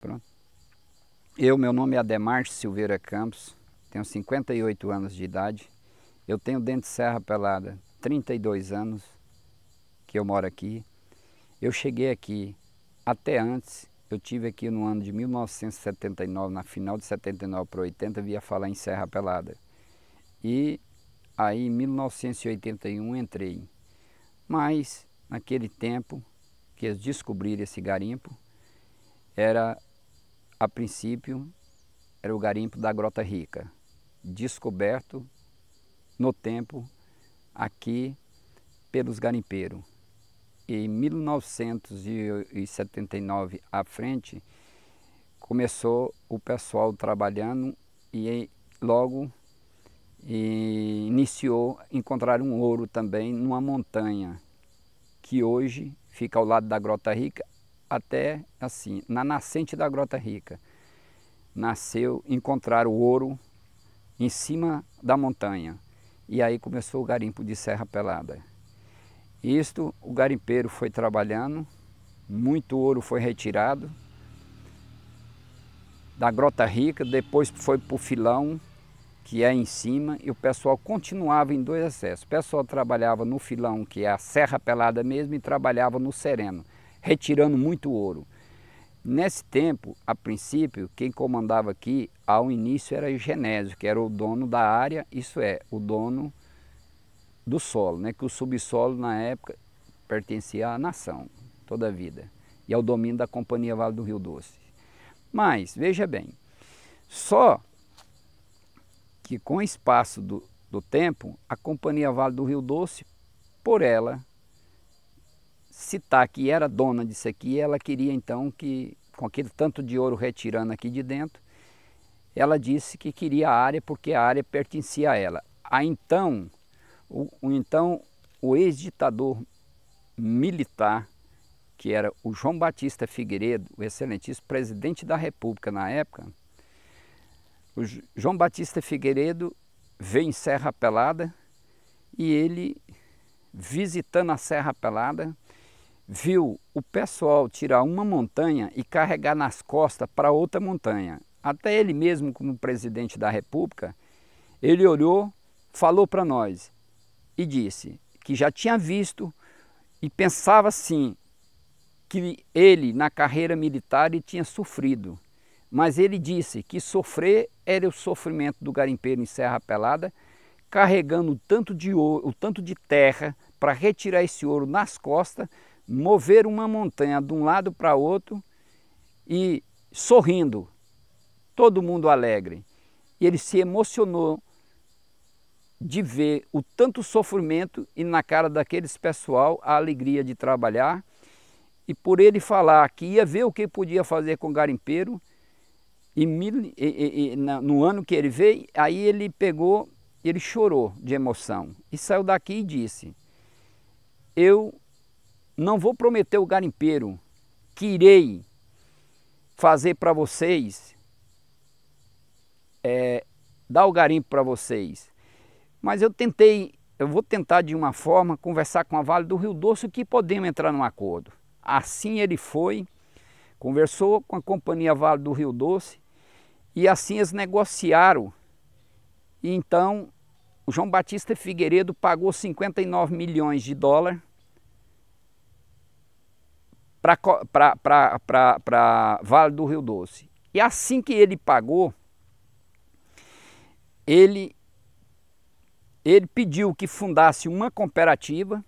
Pronto. Eu, meu nome é Ademar Silveira Campos, tenho 58 anos de idade. Eu tenho dente de serra pelada 32 anos que eu moro aqui. Eu cheguei aqui até antes, eu tive aqui no ano de 1979, na final de 79 para 80, via falar em Serra Pelada. E aí em 1981 entrei. Mas naquele tempo que eles descobriram esse garimpo, era a princípio, era o garimpo da Grota Rica, descoberto no tempo aqui pelos garimpeiros. Em 1979 à frente, começou o pessoal trabalhando e logo e iniciou encontrar um ouro também numa montanha que hoje fica ao lado da Grota Rica até assim, na nascente da Grota Rica. Nasceu, encontraram o ouro em cima da montanha. E aí começou o garimpo de Serra Pelada. Isto, o garimpeiro foi trabalhando, muito ouro foi retirado da Grota Rica, depois foi para o Filão, que é em cima, e o pessoal continuava em dois acessos. O pessoal trabalhava no Filão, que é a Serra Pelada mesmo, e trabalhava no Sereno retirando muito ouro. Nesse tempo, a princípio, quem comandava aqui ao início era o Genésio, que era o dono da área, isso é, o dono do solo, né? que o subsolo na época pertencia à nação, toda a vida, e ao domínio da Companhia Vale do Rio Doce. Mas, veja bem, só que com o espaço do, do tempo, a Companhia Vale do Rio Doce, por ela, citar que era dona disso aqui, ela queria então que, com aquele tanto de ouro retirando aqui de dentro, ela disse que queria a área porque a área pertencia a ela. A então, o, o então o ex-ditador militar, que era o João Batista Figueiredo, o excelentíssimo presidente da República na época, o João Batista Figueiredo veio em Serra Pelada e ele, visitando a Serra Pelada, viu o pessoal tirar uma montanha e carregar nas costas para outra montanha. Até ele mesmo, como presidente da República, ele olhou, falou para nós e disse que já tinha visto e pensava sim que ele na carreira militar ele tinha sofrido, mas ele disse que sofrer era o sofrimento do garimpeiro em Serra Pelada, carregando o tanto de ouro, o tanto de terra para retirar esse ouro nas costas mover uma montanha de um lado para outro e sorrindo, todo mundo alegre. E ele se emocionou de ver o tanto sofrimento e na cara daqueles pessoal a alegria de trabalhar. E por ele falar que ia ver o que podia fazer com o garimpeiro, e, mil, e, e no ano que ele veio, aí ele pegou, ele chorou de emoção e saiu daqui e disse: Eu não vou prometer o garimpeiro que irei fazer para vocês, é, dar o garimpo para vocês. Mas eu tentei, eu vou tentar de uma forma conversar com a Vale do Rio Doce que podemos entrar num acordo. Assim ele foi, conversou com a Companhia Vale do Rio Doce e assim eles negociaram. E então o João Batista Figueiredo pagou 59 milhões de dólares para Vale do Rio Doce. E assim que ele pagou, ele, ele pediu que fundasse uma cooperativa,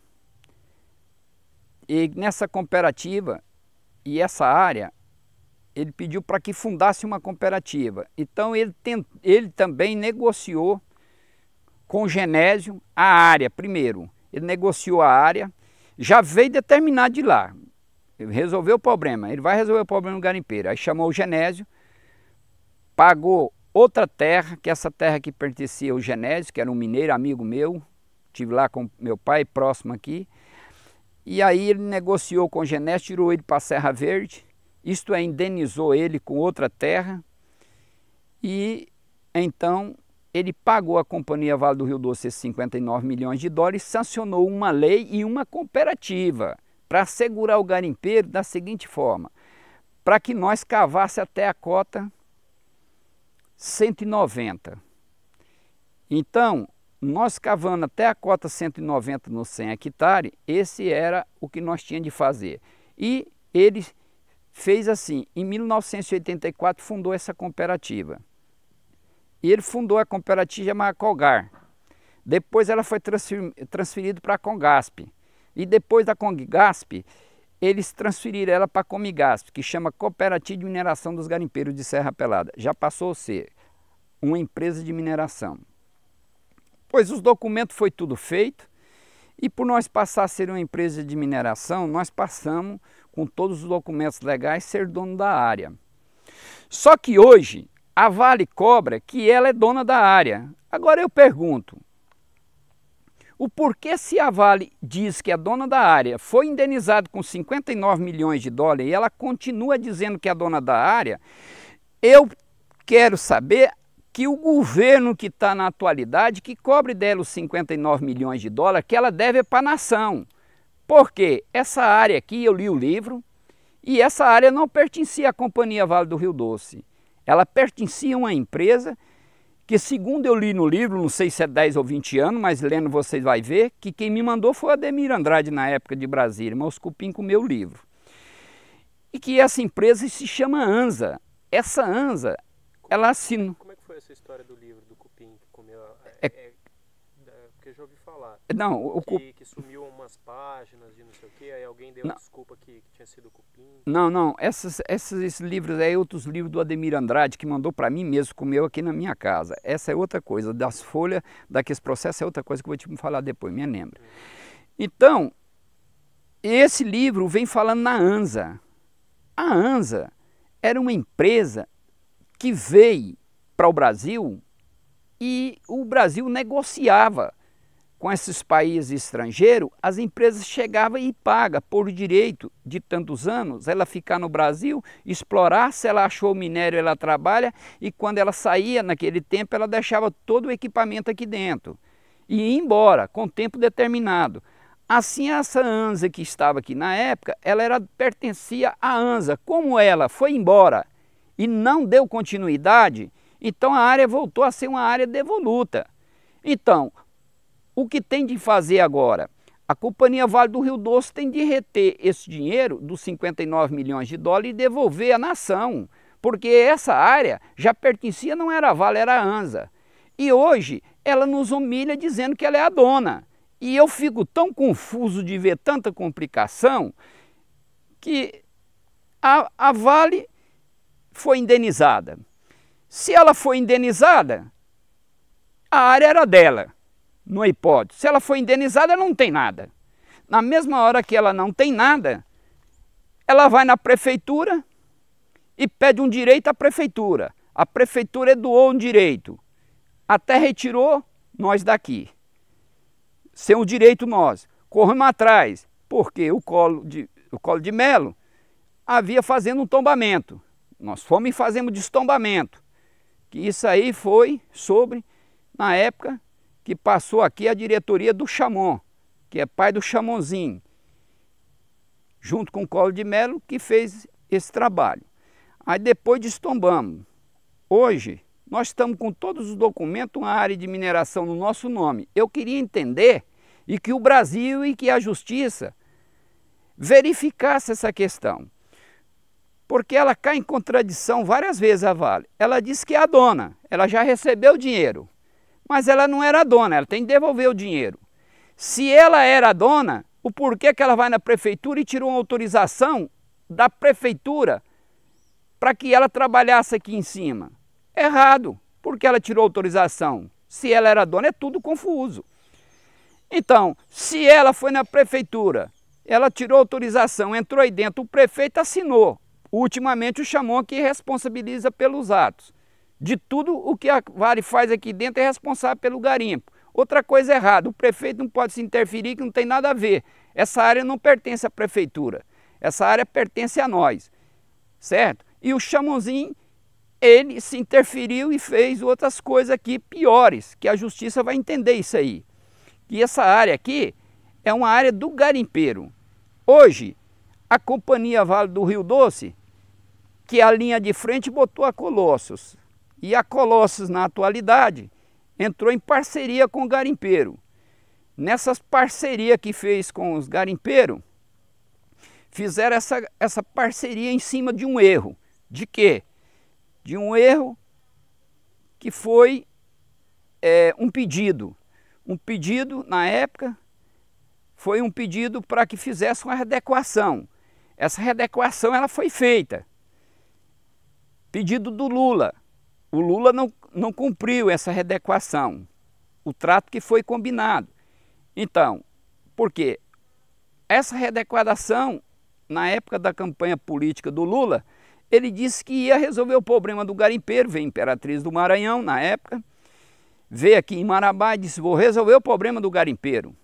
e nessa cooperativa e essa área, ele pediu para que fundasse uma cooperativa. Então ele, tent, ele também negociou com o Genésio a área primeiro. Ele negociou a área, já veio determinar de lá resolveu o problema, ele vai resolver o problema do garimpeiro. Aí chamou o Genésio, pagou outra terra, que essa terra que pertencia ao Genésio, que era um mineiro amigo meu, tive lá com meu pai, próximo aqui. E aí ele negociou com o Genésio, tirou ele para a Serra Verde, isto é, indenizou ele com outra terra. E então ele pagou a Companhia Vale do Rio Doce 59 milhões de dólares, sancionou uma lei e uma cooperativa para assegurar o garimpeiro da seguinte forma: para que nós cavasse até a cota 190. Então, nós cavando até a cota 190 no 100 hectare, esse era o que nós tínhamos de fazer. E ele fez assim, em 1984 fundou essa cooperativa. E ele fundou a cooperativa chamada Cogar. Depois ela foi transferida para a Congasp. E depois da Congasp, eles transferiram ela para a Comigasp, que chama Cooperativa de Mineração dos Garimpeiros de Serra Pelada. Já passou a ser uma empresa de mineração. Pois os documentos foi tudo feito e por nós passar a ser uma empresa de mineração, nós passamos com todos os documentos legais ser dono da área. Só que hoje a Vale cobra que ela é dona da área. Agora eu pergunto, o porquê se a Vale diz que a dona da área foi indenizada com 59 milhões de dólares e ela continua dizendo que é a dona da área, eu quero saber que o governo que está na atualidade, que cobre dela os 59 milhões de dólares, que ela deve é para a nação. por quê? essa área aqui, eu li o livro, e essa área não pertencia à Companhia Vale do Rio Doce. Ela pertencia a uma empresa que segundo eu li no livro, não sei se é 10 ou 20 anos, mas lendo vocês vai ver, que quem me mandou foi o Ademir Andrade na época de Brasília, mas cupim com o meu livro. E que essa empresa se chama ANSA. Essa ANSA, ela assina... Como é que foi essa história do livro do cupim que comeu... A... É, é falar. Não, o que, que sumiu umas páginas de não sei o que, aí alguém deu não. desculpa que, que, tinha sido cupim. Não, não, essas, essas, esses livros aí, outros livros do Ademir Andrade, que mandou para mim mesmo, comeu aqui na minha casa. Essa é outra coisa, das folhas, daqueles processos é outra coisa que eu vou te falar depois, me lembra. Hum. Então, esse livro vem falando na ANSA. A ANSA era uma empresa que veio para o Brasil e o Brasil negociava com esses países estrangeiros, as empresas chegavam e pagam por direito de tantos anos, ela ficar no Brasil, explorar, se ela achou o minério, ela trabalha, e quando ela saía naquele tempo, ela deixava todo o equipamento aqui dentro e ia embora, com tempo determinado. Assim, essa ANSA que estava aqui na época, ela era, pertencia à ANSA. Como ela foi embora e não deu continuidade, então a área voltou a ser uma área devoluta. Então, o que tem de fazer agora? A Companhia Vale do Rio Doce tem de reter esse dinheiro dos 59 milhões de dólares e devolver à nação, porque essa área já pertencia, não era a Vale, era a ANSA. E hoje ela nos humilha dizendo que ela é a dona. E eu fico tão confuso de ver tanta complicação que a, a Vale foi indenizada. Se ela foi indenizada, a área era dela. No hipótese. Se ela foi indenizada, ela não tem nada. Na mesma hora que ela não tem nada, ela vai na prefeitura e pede um direito à prefeitura. A prefeitura doou um direito. Até retirou nós daqui. Sem o direito nós. Corremos atrás, porque o colo de, o colo de melo havia fazendo um tombamento. Nós fomos e fazemos destombamento. Que isso aí foi sobre, na época, que passou aqui é a diretoria do Chamon, que é pai do Chamonzinho, junto com o Colo de Melo, que fez esse trabalho. Aí depois destombamos. Hoje, nós estamos com todos os documentos, uma área de mineração no nosso nome. Eu queria entender e que o Brasil e que a Justiça verificasse essa questão. Porque ela cai em contradição várias vezes, a Vale. Ela diz que é a dona, ela já recebeu o dinheiro mas ela não era dona, ela tem que devolver o dinheiro. Se ela era dona, o porquê que ela vai na prefeitura e tirou uma autorização da prefeitura para que ela trabalhasse aqui em cima? Errado, porque ela tirou autorização. Se ela era dona, é tudo confuso. Então, se ela foi na prefeitura, ela tirou autorização, entrou aí dentro, o prefeito assinou. Ultimamente o chamou que responsabiliza pelos atos de tudo o que a Vale faz aqui dentro é responsável pelo garimpo. Outra coisa errada, o prefeito não pode se interferir que não tem nada a ver. Essa área não pertence à prefeitura, essa área pertence a nós, certo? E o Chamonzinho, ele se interferiu e fez outras coisas aqui piores, que a justiça vai entender isso aí. Que essa área aqui é uma área do garimpeiro. Hoje, a Companhia Vale do Rio Doce, que é a linha de frente botou a Colossos. E a Colossus, na atualidade, entrou em parceria com o garimpeiro. Nessas parceria que fez com os garimpeiros, fizeram essa, essa parceria em cima de um erro. De quê? De um erro que foi é, um pedido. Um pedido, na época, foi um pedido para que fizesse uma redequação. Essa redequação ela foi feita. Pedido do Lula o Lula não, não cumpriu essa redequação, o trato que foi combinado. Então, por quê? Essa redequação, na época da campanha política do Lula, ele disse que ia resolver o problema do garimpeiro, veio Imperatriz do Maranhão na época, veio aqui em Marabá e disse, vou resolver o problema do garimpeiro.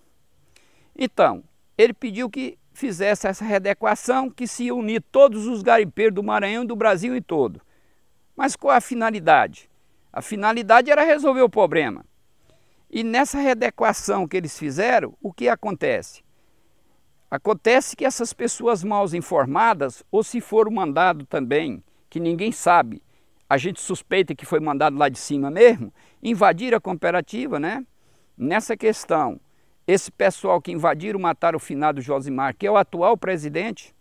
Então, ele pediu que fizesse essa redequação, que se unir todos os garimpeiros do Maranhão e do Brasil em todo. Mas qual é a finalidade? A finalidade era resolver o problema. E nessa readequação que eles fizeram, o que acontece? Acontece que essas pessoas mal informadas, ou se for mandado também, que ninguém sabe, a gente suspeita que foi mandado lá de cima mesmo, invadir a cooperativa, né? Nessa questão, esse pessoal que invadiram, mataram o finado Josimar, que é o atual presidente,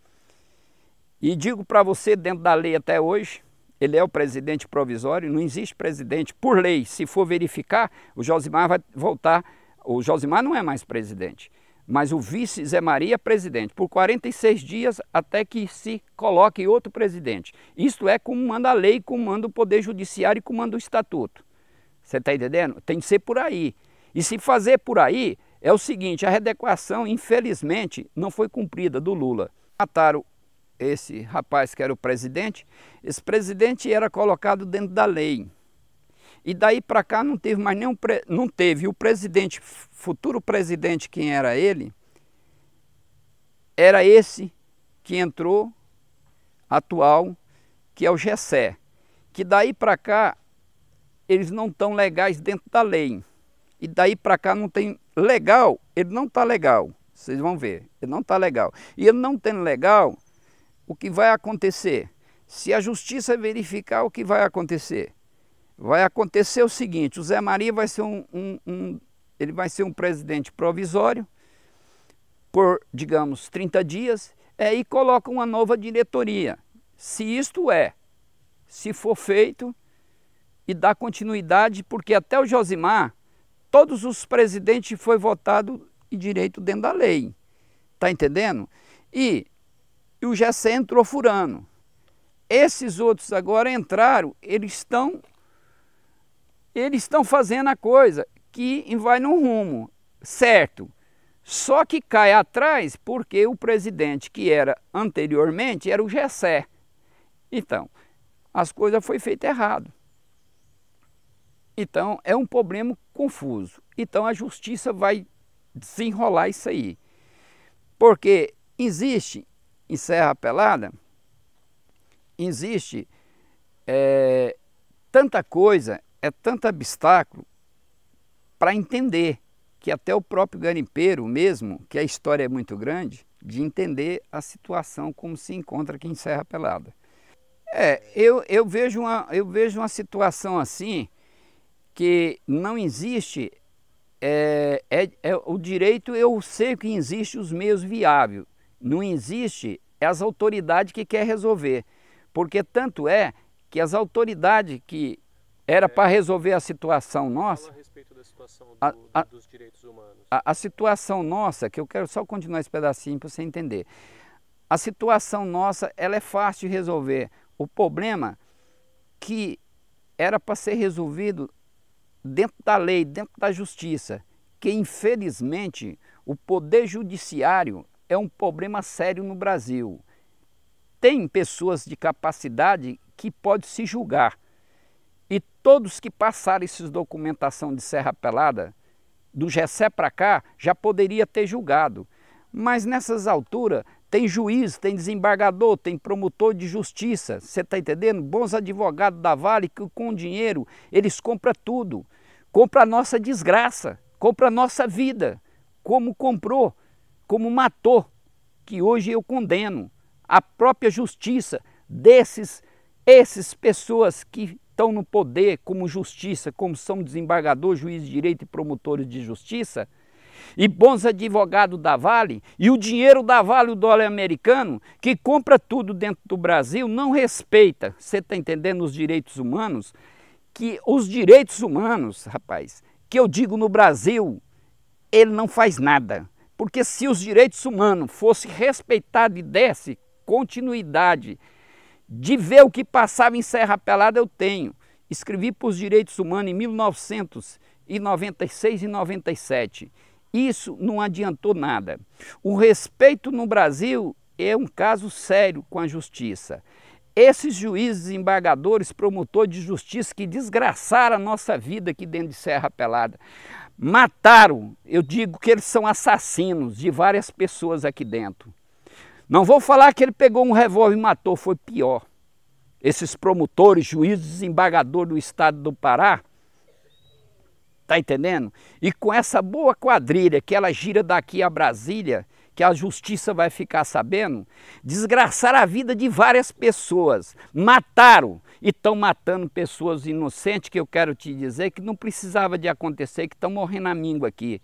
e digo para você, dentro da lei até hoje, ele é o presidente provisório, não existe presidente. Por lei, se for verificar, o Josimar vai voltar. O Josimar não é mais presidente, mas o vice Zé Maria é presidente, por 46 dias até que se coloque outro presidente. Isto é como manda a lei, como manda o Poder Judiciário e como manda o Estatuto. Você está entendendo? Tem que ser por aí. E se fazer por aí, é o seguinte: a readequação, infelizmente, não foi cumprida do Lula. Mataram esse rapaz que era o presidente, esse presidente era colocado dentro da lei. E daí para cá não teve mais nenhum, não teve. o presidente, futuro presidente, quem era ele, era esse que entrou, atual, que é o Gessé. Que daí para cá eles não estão legais dentro da lei. E daí para cá não tem legal, ele não está legal. Vocês vão ver, ele não está legal. E ele não tendo legal, o que vai acontecer? Se a justiça verificar o que vai acontecer, vai acontecer o seguinte: o Zé Maria vai ser um, um, um ele vai ser um presidente provisório por, digamos, 30 dias, e é, e coloca uma nova diretoria. Se isto é, se for feito e dá continuidade, porque até o Josimar, todos os presidentes foi votado em direito dentro da lei. Está entendendo? E e o Gessé entrou furando. Esses outros agora entraram, eles estão eles estão fazendo a coisa que vai no rumo, certo? Só que cai atrás porque o presidente que era anteriormente era o Gessé. Então, as coisas foi feita errado. Então, é um problema confuso. Então, a justiça vai desenrolar isso aí. Porque existe em Serra Pelada, existe é, tanta coisa, é tanto obstáculo para entender que até o próprio garimpeiro mesmo, que a história é muito grande, de entender a situação como se encontra aqui em Serra Pelada. É, eu, eu, vejo uma, eu vejo uma situação assim que não existe é, é, é, o direito, eu sei que existe os meios viáveis. Não existe as autoridades que quer resolver, porque tanto é que as autoridades que era é, para resolver a situação nossa. a respeito da situação do, a, a, dos direitos humanos. A, a, situação nossa, que eu quero só continuar esse pedacinho para você entender. A situação nossa, ela é fácil de resolver. O problema que era para ser resolvido dentro da lei, dentro da justiça, que infelizmente o poder judiciário é um problema sério no Brasil. Tem pessoas de capacidade que pode se julgar. E todos que passaram esses documentação de Serra Pelada, do Gessé para cá, já poderia ter julgado. Mas nessas alturas tem juiz, tem desembargador, tem promotor de justiça, você está entendendo? Bons advogados da Vale que com dinheiro eles compram tudo. Compra a nossa desgraça, compra a nossa vida, como comprou como matou, que hoje eu condeno a própria justiça desses essas pessoas que estão no poder como justiça, como são desembargador, juiz de direito e promotores de justiça, e bons advogados da Vale, e o dinheiro da Vale, o dólar americano, que compra tudo dentro do Brasil, não respeita, você está entendendo, os direitos humanos, que os direitos humanos, rapaz, que eu digo no Brasil, ele não faz nada. Porque se os direitos humanos fossem respeitados e desse continuidade de ver o que passava em Serra Pelada, eu tenho. Escrevi para os direitos humanos em 1996 e 97. Isso não adiantou nada. O respeito no Brasil é um caso sério com a justiça. Esses juízes, embargadores, promotores de justiça que desgraçaram a nossa vida aqui dentro de Serra Pelada mataram, eu digo que eles são assassinos de várias pessoas aqui dentro. Não vou falar que ele pegou um revólver e matou, foi pior. Esses promotores, juízes, desembargador do estado do Pará, tá entendendo? E com essa boa quadrilha que ela gira daqui a Brasília, que a justiça vai ficar sabendo, desgraçaram a vida de várias pessoas, mataram e estão matando pessoas inocentes, que eu quero te dizer que não precisava de acontecer, que estão morrendo a míngua aqui.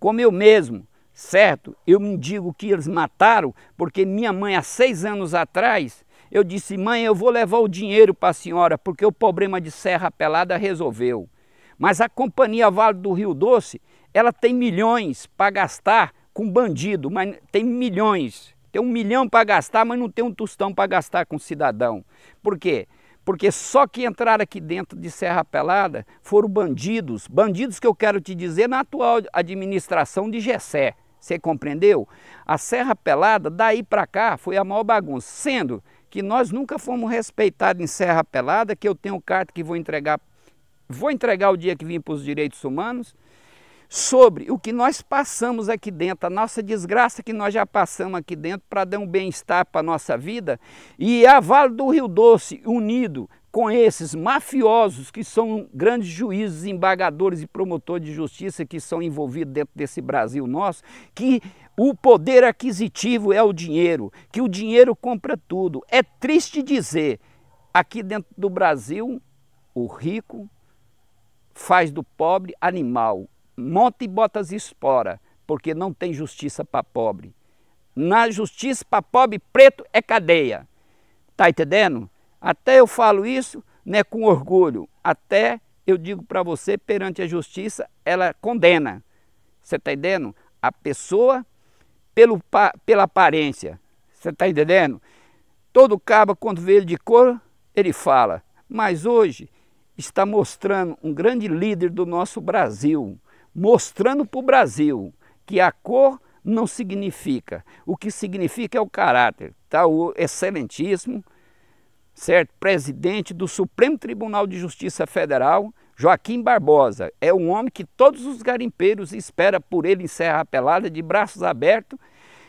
Como eu mesmo, certo? Eu me digo que eles mataram, porque minha mãe, há seis anos atrás, eu disse, mãe, eu vou levar o dinheiro para a senhora, porque o problema de Serra Pelada resolveu. Mas a Companhia Vale do Rio Doce, ela tem milhões para gastar com bandido, mas tem milhões. Tem um milhão para gastar, mas não tem um tostão para gastar com cidadão. Por quê? Porque só que entraram aqui dentro de Serra Pelada foram bandidos. Bandidos que eu quero te dizer na atual administração de Gessé. Você compreendeu? A Serra Pelada, daí para cá, foi a maior bagunça. Sendo que nós nunca fomos respeitados em Serra Pelada, que eu tenho carta que vou entregar. Vou entregar o dia que vim para os direitos humanos sobre o que nós passamos aqui dentro, a nossa desgraça que nós já passamos aqui dentro para dar um bem-estar para a nossa vida. E a Vale do Rio Doce, unido com esses mafiosos que são grandes juízes, embargadores e promotores de justiça que são envolvidos dentro desse Brasil nosso, que o poder aquisitivo é o dinheiro, que o dinheiro compra tudo. É triste dizer, aqui dentro do Brasil, o rico faz do pobre animal, monte e botas espora, porque não tem justiça para pobre. Na justiça para pobre, preto é cadeia. Está entendendo? Até eu falo isso né, com orgulho. Até eu digo para você, perante a justiça, ela condena. Você está entendendo? A pessoa pelo, pela aparência. Você está entendendo? Todo caba, quando vê ele de cor, ele fala. Mas hoje está mostrando um grande líder do nosso Brasil mostrando para o Brasil que a cor não significa. O que significa é o caráter. Está o excelentíssimo, certo? Presidente do Supremo Tribunal de Justiça Federal, Joaquim Barbosa. É um homem que todos os garimpeiros esperam por ele em Serra Pelada, de braços abertos,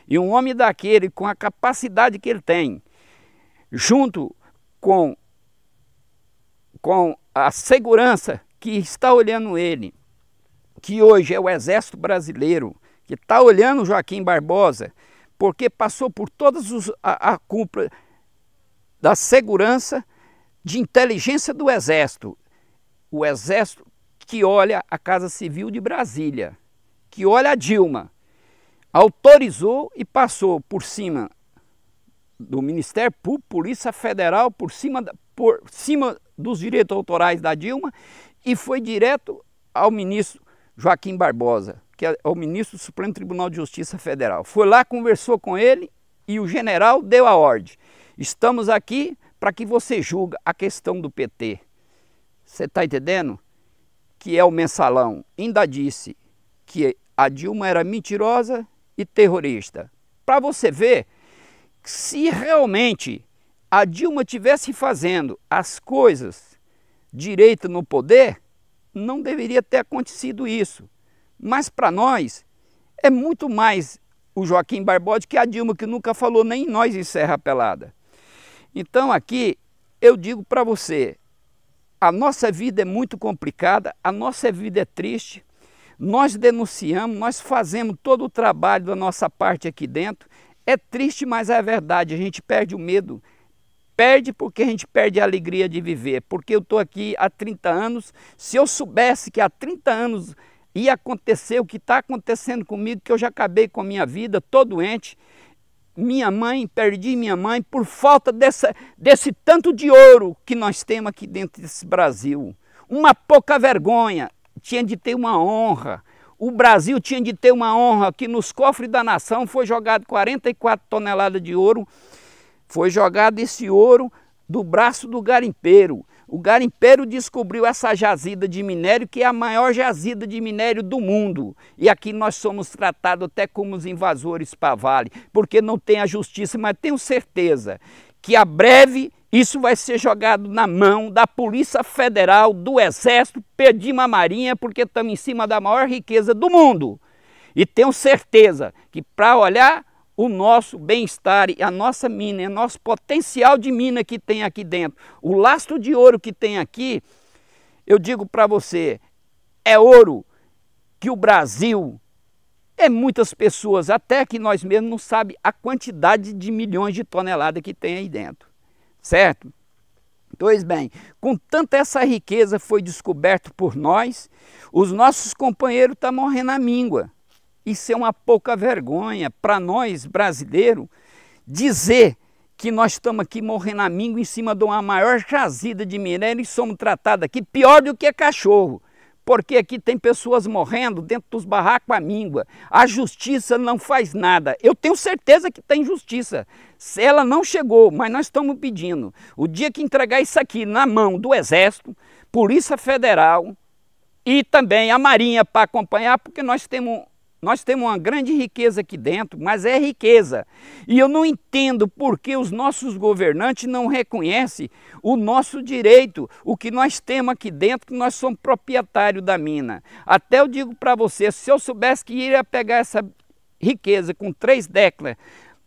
e um homem daquele, com a capacidade que ele tem, junto com, com a segurança que está olhando ele, que hoje é o Exército Brasileiro, que está olhando Joaquim Barbosa, porque passou por todas os, a, a cúpula da segurança, de inteligência do Exército. O Exército que olha a Casa Civil de Brasília, que olha a Dilma, autorizou e passou por cima do Ministério Público, Polícia Federal, por cima, por cima dos direitos autorais da Dilma e foi direto ao ministro Joaquim Barbosa, que é o ministro do Supremo Tribunal de Justiça Federal. Foi lá, conversou com ele e o general deu a ordem. Estamos aqui para que você julgue a questão do PT. Você está entendendo? Que é o mensalão. Ainda disse que a Dilma era mentirosa e terrorista. Para você ver se realmente a Dilma tivesse fazendo as coisas direito no poder, não deveria ter acontecido isso. Mas para nós é muito mais o Joaquim Barbosa que a Dilma, que nunca falou nem nós em Serra Pelada. Então aqui eu digo para você, a nossa vida é muito complicada, a nossa vida é triste, nós denunciamos, nós fazemos todo o trabalho da nossa parte aqui dentro. É triste, mas é verdade, a gente perde o medo, perde porque a gente perde a alegria de viver. Porque eu estou aqui há 30 anos, se eu soubesse que há 30 anos ia acontecer o que está acontecendo comigo, que eu já acabei com a minha vida, estou doente, minha mãe, perdi minha mãe por falta dessa, desse tanto de ouro que nós temos aqui dentro desse Brasil. Uma pouca vergonha, tinha de ter uma honra. O Brasil tinha de ter uma honra que nos cofres da nação foi jogado 44 toneladas de ouro foi jogado esse ouro do braço do garimpeiro. O garimpeiro descobriu essa jazida de minério, que é a maior jazida de minério do mundo. E aqui nós somos tratados até como os invasores para vale, porque não tem a justiça, mas tenho certeza que a breve isso vai ser jogado na mão da Polícia Federal, do Exército, pedimos a Marinha, porque estamos em cima da maior riqueza do mundo. E tenho certeza que para olhar o nosso bem-estar, a nossa mina, o nosso potencial de mina que tem aqui dentro, o lastro de ouro que tem aqui, eu digo para você, é ouro que o Brasil é muitas pessoas, até que nós mesmos não sabe a quantidade de milhões de toneladas que tem aí dentro, certo? Pois bem, com tanta essa riqueza foi descoberto por nós, os nossos companheiros estão tá morrendo na míngua. Isso é uma pouca vergonha para nós brasileiros dizer que nós estamos aqui morrendo a mingo em cima de uma maior jazida de minério e somos tratados aqui pior do que cachorro. Porque aqui tem pessoas morrendo dentro dos barracos à míngua. A justiça não faz nada. Eu tenho certeza que tem justiça. Ela não chegou, mas nós estamos pedindo. O dia que entregar isso aqui na mão do Exército, Polícia Federal e também a Marinha para acompanhar, porque nós temos nós temos uma grande riqueza aqui dentro, mas é riqueza. E eu não entendo por que os nossos governantes não reconhecem o nosso direito, o que nós temos aqui dentro, que nós somos proprietários da mina. Até eu digo para você, se eu soubesse que iria pegar essa riqueza com três décadas,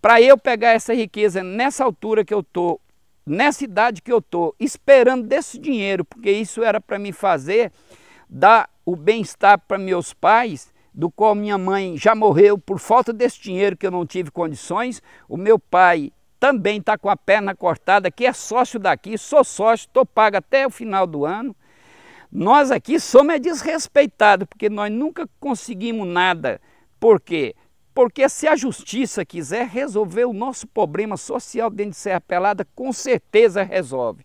para eu pegar essa riqueza nessa altura que eu estou, nessa idade que eu estou, esperando desse dinheiro, porque isso era para me fazer, dar o bem-estar para meus pais, do qual minha mãe já morreu por falta desse dinheiro que eu não tive condições. O meu pai também está com a perna cortada, que é sócio daqui, sou sócio, estou pago até o final do ano. Nós aqui somos é desrespeitados, porque nós nunca conseguimos nada. Por quê? Porque se a justiça quiser resolver o nosso problema social dentro de Serra Pelada, com certeza resolve.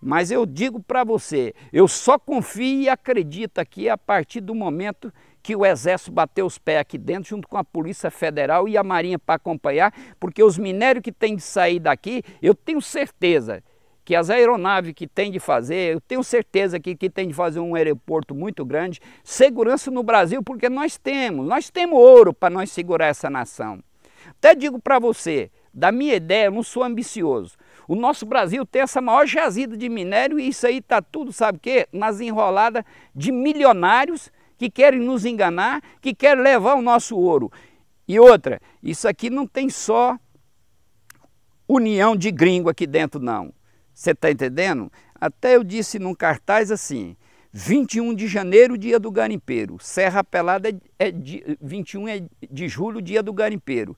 Mas eu digo para você, eu só confio e acredito aqui a partir do momento que o Exército bateu os pés aqui dentro, junto com a Polícia Federal e a Marinha para acompanhar, porque os minérios que tem de sair daqui, eu tenho certeza que as aeronaves que tem de fazer, eu tenho certeza que, que tem de fazer um aeroporto muito grande, segurança no Brasil, porque nós temos, nós temos ouro para nós segurar essa nação. Até digo para você, da minha ideia, eu não sou ambicioso, o nosso Brasil tem essa maior jazida de minério e isso aí está tudo, sabe o quê? Nas enroladas de milionários que querem nos enganar, que querem levar o nosso ouro. E outra, isso aqui não tem só união de gringo aqui dentro, não. Você está entendendo? Até eu disse num cartaz assim, 21 de janeiro, dia do garimpeiro. Serra Pelada é, é 21 é de julho, dia do garimpeiro.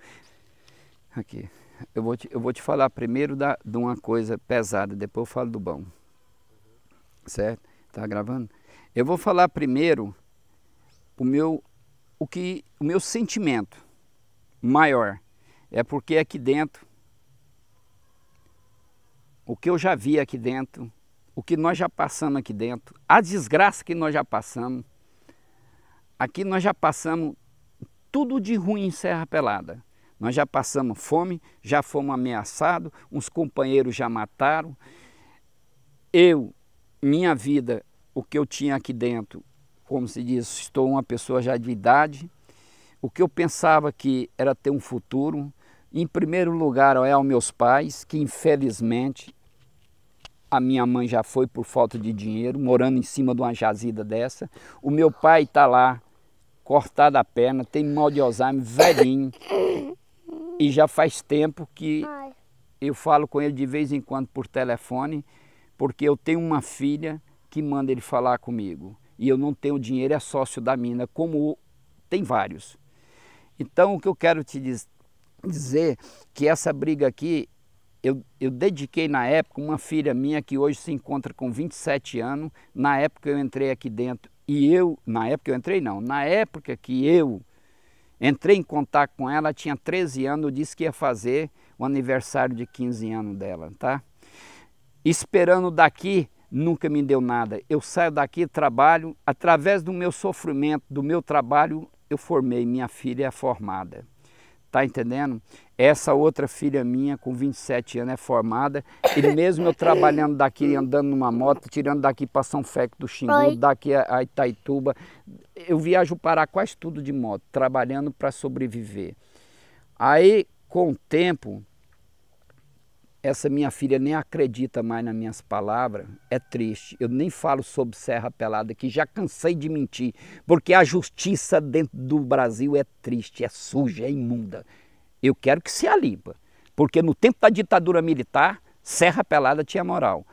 Aqui eu vou te, eu vou te falar primeiro da, de uma coisa pesada, depois eu falo do bom. Certo? Tá gravando? Eu vou falar primeiro o meu o que o meu sentimento maior é porque aqui dentro o que eu já vi aqui dentro, o que nós já passamos aqui dentro, a desgraça que nós já passamos, aqui nós já passamos tudo de ruim em Serra Pelada. Nós já passamos fome, já fomos ameaçados, uns companheiros já mataram. Eu, minha vida, o que eu tinha aqui dentro, como se diz, estou uma pessoa já de idade. O que eu pensava que era ter um futuro, em primeiro lugar, é aos meus pais, que infelizmente a minha mãe já foi por falta de dinheiro, morando em cima de uma jazida dessa. O meu pai está lá, cortado a perna, tem mal de Alzheimer, velhinho. E já faz tempo que Ai. eu falo com ele de vez em quando por telefone, porque eu tenho uma filha que manda ele falar comigo. E eu não tenho dinheiro, é sócio da mina, como tem vários. Então, o que eu quero te diz, dizer que essa briga aqui, eu, eu dediquei na época uma filha minha que hoje se encontra com 27 anos. Na época eu entrei aqui dentro e eu, na época eu entrei não, na época que eu Entrei em contato com ela, tinha 13 anos, disse que ia fazer o aniversário de 15 anos dela, tá? Esperando daqui, nunca me deu nada. Eu saio daqui, trabalho, através do meu sofrimento, do meu trabalho, eu formei, minha filha é formada. Tá entendendo? Essa outra filha minha, com 27 anos, é formada. E mesmo eu trabalhando daqui, andando numa moto, tirando daqui para São Félix do Xingu, daqui a Itaituba, eu viajo para quase tudo de moto, trabalhando para sobreviver. Aí, com o tempo, essa minha filha nem acredita mais nas minhas palavras, é triste. Eu nem falo sobre Serra Pelada, que já cansei de mentir, porque a justiça dentro do Brasil é triste, é suja, é imunda eu quero que se alimpa. Porque no tempo da ditadura militar, Serra Pelada tinha moral.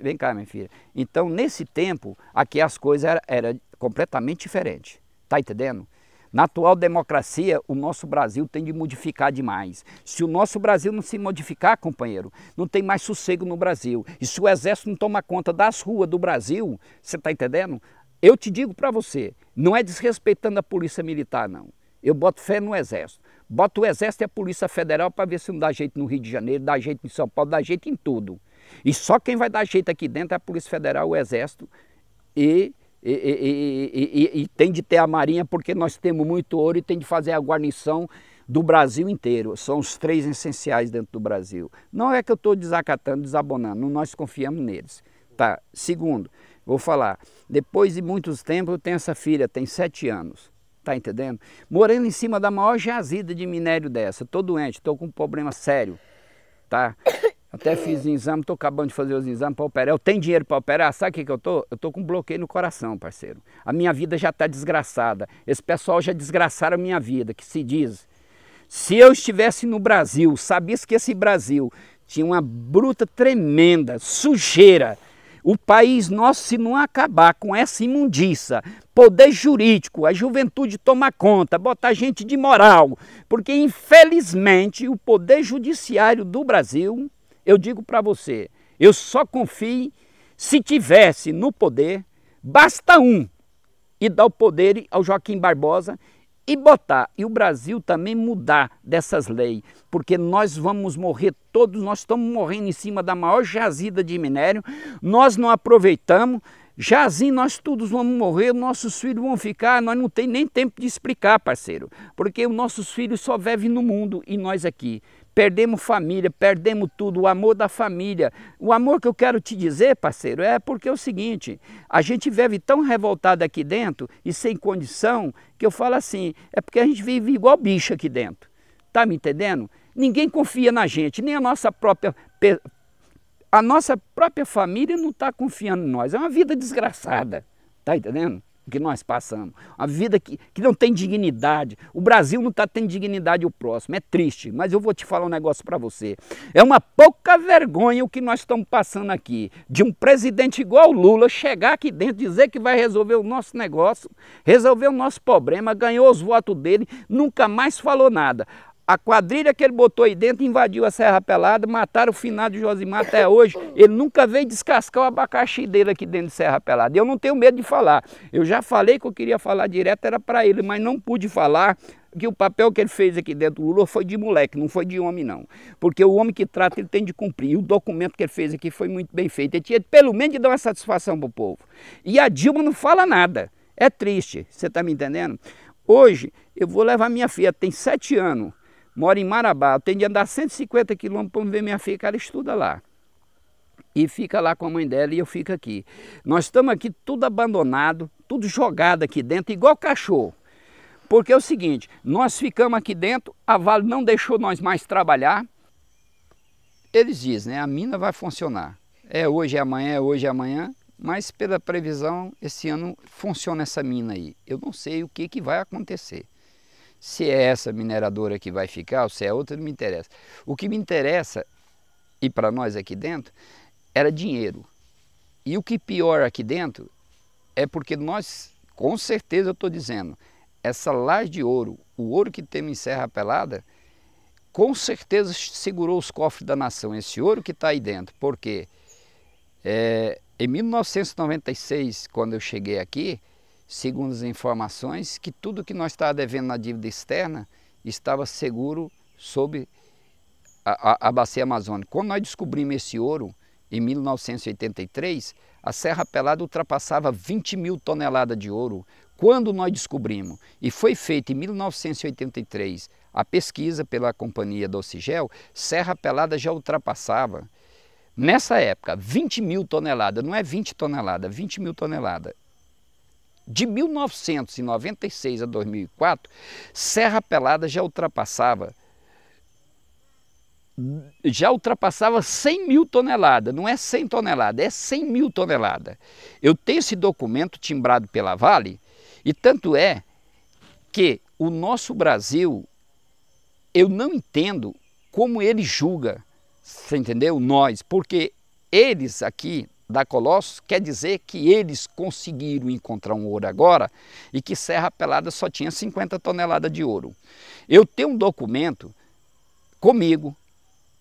Vem cá, minha filha. Então, nesse tempo, aqui as coisas eram era completamente diferentes. Está entendendo? Na atual democracia, o nosso Brasil tem de modificar demais. Se o nosso Brasil não se modificar, companheiro, não tem mais sossego no Brasil. E se o Exército não toma conta das ruas do Brasil, você está entendendo? Eu te digo para você, não é desrespeitando a polícia militar, não. Eu boto fé no Exército. Boto o Exército e a Polícia Federal para ver se não dá jeito no Rio de Janeiro, dá jeito em São Paulo, dá jeito em tudo. E só quem vai dar jeito aqui dentro é a Polícia Federal, o Exército e, e, e, e tem de ter a Marinha, porque nós temos muito ouro e tem de fazer a guarnição do Brasil inteiro. São os três essenciais dentro do Brasil. Não é que eu estou desacatando, desabonando, nós confiamos neles. Tá. Segundo, vou falar, depois de muitos tempos eu tenho essa filha, tem sete anos. Está entendendo? Morando em cima da maior jazida de minério dessa. Estou doente, estou com um problema sério. Tá? Até fiz exame, estou acabando de fazer os exames para operar. Eu tenho dinheiro para operar, sabe o que, que eu tô Eu tô com um bloqueio no coração, parceiro. A minha vida já está desgraçada. Esse pessoal já desgraçaram a minha vida, que se diz. Se eu estivesse no Brasil, sabia que esse Brasil tinha uma bruta tremenda, sujeira, o país nosso, se não acabar com essa imundícia, poder jurídico, a juventude tomar conta, botar gente de moral, porque infelizmente o poder judiciário do Brasil, eu digo para você, eu só confio se tivesse no poder, basta um e dá o poder ao Joaquim Barbosa e botar, e o Brasil também mudar dessas leis, porque nós vamos morrer todos, nós estamos morrendo em cima da maior jazida de minério, nós não aproveitamos, jazim nós todos vamos morrer, nossos filhos vão ficar, nós não tem nem tempo de explicar, parceiro, porque os nossos filhos só vivem no mundo e nós aqui perdemos família, perdemos tudo, o amor da família. O amor que eu quero te dizer, parceiro, é porque é o seguinte: a gente vive tão revoltado aqui dentro e sem condição que eu falo assim, é porque a gente vive igual bicho aqui dentro. Tá me entendendo? Ninguém confia na gente, nem a nossa própria a nossa própria família não está confiando em nós. É uma vida desgraçada. Tá entendendo? que nós passamos. A vida que, que não tem dignidade. O Brasil não está tendo dignidade o próximo. É triste, mas eu vou te falar um negócio para você. É uma pouca vergonha o que nós estamos passando aqui. De um presidente igual Lula chegar aqui dentro, dizer que vai resolver o nosso negócio, resolver o nosso problema, ganhou os votos dele, nunca mais falou nada. A quadrilha que ele botou aí dentro invadiu a Serra Pelada, mataram o finado de Josimar até hoje. Ele nunca veio descascar o abacaxi dele aqui dentro de Serra Pelada. Eu não tenho medo de falar. Eu já falei que eu queria falar direto, era para ele, mas não pude falar que o papel que ele fez aqui dentro do Lula foi de moleque, não foi de homem não. Porque o homem que trata, ele tem de cumprir. E o documento que ele fez aqui foi muito bem feito. Ele tinha pelo menos de dar uma satisfação para o povo. E a Dilma não fala nada. É triste, você está me entendendo? Hoje, eu vou levar minha filha, tem sete anos, mora em Marabá, eu tenho de andar 150 quilômetros para ver minha filha, que ela estuda lá. E fica lá com a mãe dela e eu fico aqui. Nós estamos aqui tudo abandonado, tudo jogado aqui dentro, igual cachorro. Porque é o seguinte, nós ficamos aqui dentro, a Vale não deixou nós mais trabalhar. Eles dizem, né, a mina vai funcionar. É hoje, é amanhã, é hoje, é amanhã. Mas pela previsão, esse ano funciona essa mina aí. Eu não sei o que, que vai acontecer. Se é essa mineradora que vai ficar ou se é outra, não me interessa. O que me interessa, e para nós aqui dentro, era dinheiro. E o que pior aqui dentro é porque nós, com certeza eu estou dizendo, essa laje de ouro, o ouro que temos em Serra Pelada, com certeza segurou os cofres da nação, esse ouro que está aí dentro. Por quê? É, em 1996, quando eu cheguei aqui, segundo as informações, que tudo que nós estávamos devendo na dívida externa estava seguro sob a, a, a bacia amazônica. Quando nós descobrimos esse ouro, em 1983, a Serra Pelada ultrapassava 20 mil toneladas de ouro. Quando nós descobrimos, e foi feita em 1983 a pesquisa pela companhia do Ocigel, Serra Pelada já ultrapassava, nessa época, 20 mil toneladas, não é 20 toneladas, 20 mil toneladas. De 1996 a 2004, Serra Pelada já ultrapassava já ultrapassava 100 mil toneladas, não é 100 toneladas, é 100 mil toneladas. Eu tenho esse documento timbrado pela Vale e tanto é que o nosso Brasil, eu não entendo como ele julga, você entendeu? Nós, porque eles aqui da Colossos quer dizer que eles conseguiram encontrar um ouro agora e que Serra Pelada só tinha 50 toneladas de ouro. Eu tenho um documento comigo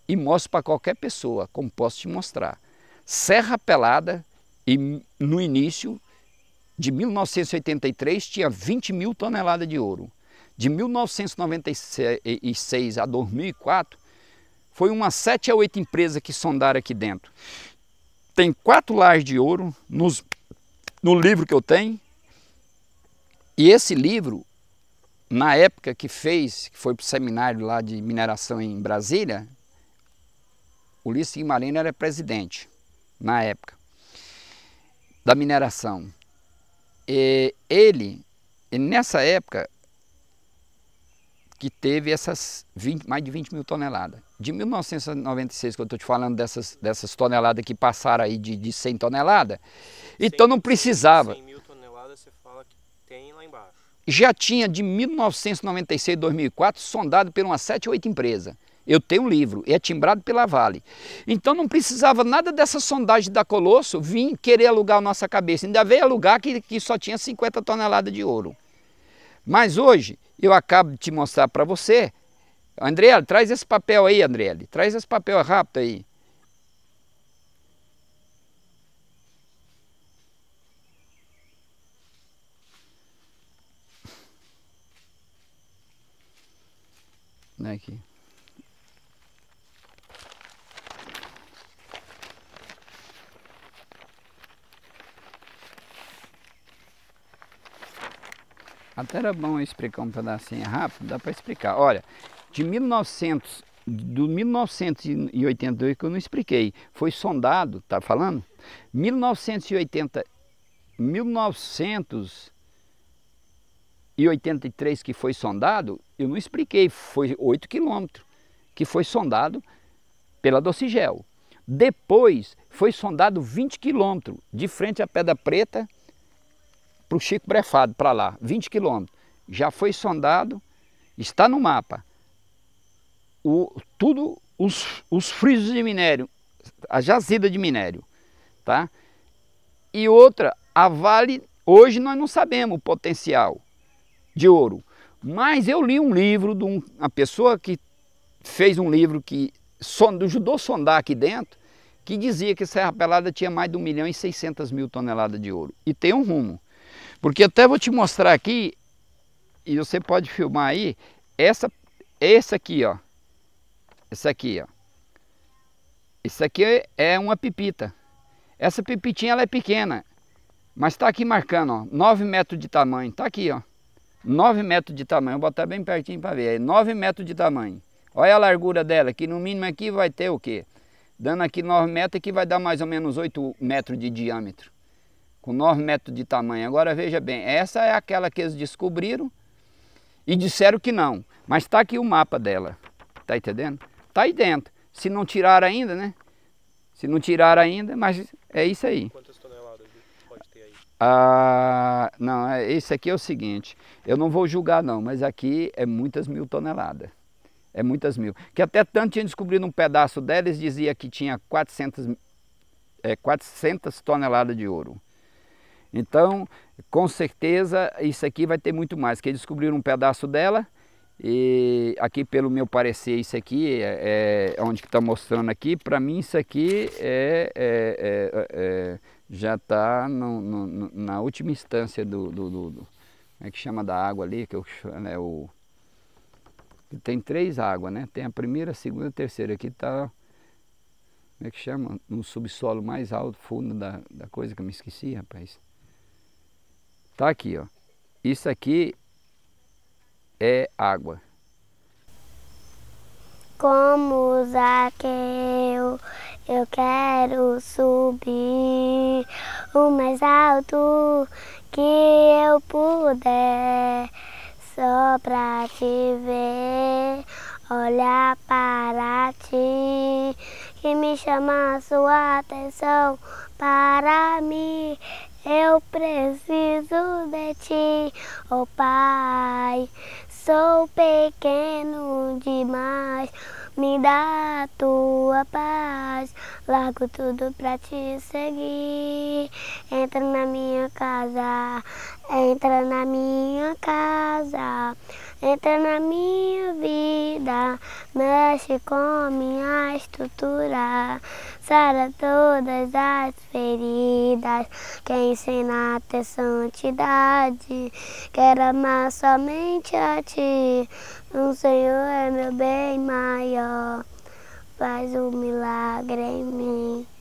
e mostro para qualquer pessoa, como posso te mostrar. Serra Pelada, no início de 1983, tinha 20 mil toneladas de ouro. De 1996 a 2004, foi umas 7 a 8 empresas que sondaram aqui dentro tem quatro lajes de ouro nos, no livro que eu tenho. E esse livro, na época que fez, que foi para o seminário lá de mineração em Brasília, Ulisses Guimarães era presidente na época da mineração. E ele, nessa época, que teve essas 20, mais de 20 mil toneladas. De 1996, que eu estou te falando dessas, dessas toneladas que passaram aí de, de 100 toneladas, 100, então não precisava. 100 mil toneladas você fala que tem lá embaixo. Já tinha de 1996 a 2004 sondado por umas 7, 8 empresas. Eu tenho um livro, é timbrado pela Vale. Então não precisava nada dessa sondagem da Colosso vir querer alugar a nossa cabeça. Ainda veio alugar que, que só tinha 50 toneladas de ouro. Mas hoje, eu acabo de te mostrar para você. André, traz esse papel aí, André, traz esse papel rápido aí. É aqui. Até era bom explicar um pedacinho rápido, dá para explicar. Olha, de 1900, do 1982 que eu não expliquei, foi sondado, tá falando? 1980, 1983 que foi sondado, eu não expliquei, foi 8 quilômetros que foi sondado pela Docigel. Depois foi sondado 20 quilômetros de frente à Pedra Preta, para o Chico Brefado, para lá, 20 quilômetros. Já foi sondado, está no mapa. O, tudo os, os frisos de minério, a jazida de minério, tá? E outra, a Vale, hoje nós não sabemos o potencial de ouro. Mas eu li um livro de uma pessoa que fez um livro que ajudou a sondar aqui dentro, que dizia que Serra Pelada tinha mais de 1 milhão e 600 mil toneladas de ouro. E tem um rumo. Porque até vou te mostrar aqui, e você pode filmar aí, essa, esse aqui, ó. Esse aqui, ó. Isso aqui é, é uma pipita. Essa pipitinha ela é pequena, mas está aqui marcando, ó, 9 metros de tamanho. Está aqui, ó. 9 metros de tamanho. Vou botar bem pertinho para ver. É 9 metros de tamanho. Olha a largura dela, que no mínimo aqui vai ter o quê? Dando aqui 9 metros, que vai dar mais ou menos 8 metros de diâmetro com 9 metros de tamanho. Agora veja bem, essa é aquela que eles descobriram e disseram que não. Mas está aqui o mapa dela, está entendendo? Está aí dentro. Se não tirar ainda, né? Se não tirar ainda, mas é isso aí. Quantas toneladas pode ter aí? Ah, não, é, esse aqui é o seguinte, eu não vou julgar não, mas aqui é muitas mil toneladas. É muitas mil. Que até tanto tinha descobrido um pedaço dela, eles diziam que tinha 400, é, 400 toneladas de ouro. Então, com certeza, isso aqui vai ter muito mais, que descobriram um pedaço dela e aqui, pelo meu parecer, isso aqui é, é, é onde que está mostrando aqui. Para mim, isso aqui é, é, é, é já está na última instância do, do, do, do, como é que chama da água ali que eu né, o tem três águas, né? Tem a primeira, a segunda, a terceira. Aqui está como é que chama? No subsolo mais alto, fundo da, da coisa que eu me esqueci, rapaz. Tá aqui, ó. Isso aqui é água. Como Zaqueu, eu quero subir o mais alto que eu puder, só pra te ver, olhar para ti, que me chama a sua atenção para mim. Eu preciso de ti, oh Pai. Sou pequeno demais, me dá a tua paz. Largo tudo pra te seguir. Entra na minha casa, entra na minha casa. Entra na minha vida, mexe com a minha estrutura, sara todas as feridas. Quer ensinar a ter santidade, quero amar somente a ti. O Senhor é meu bem maior, faz um milagre em mim.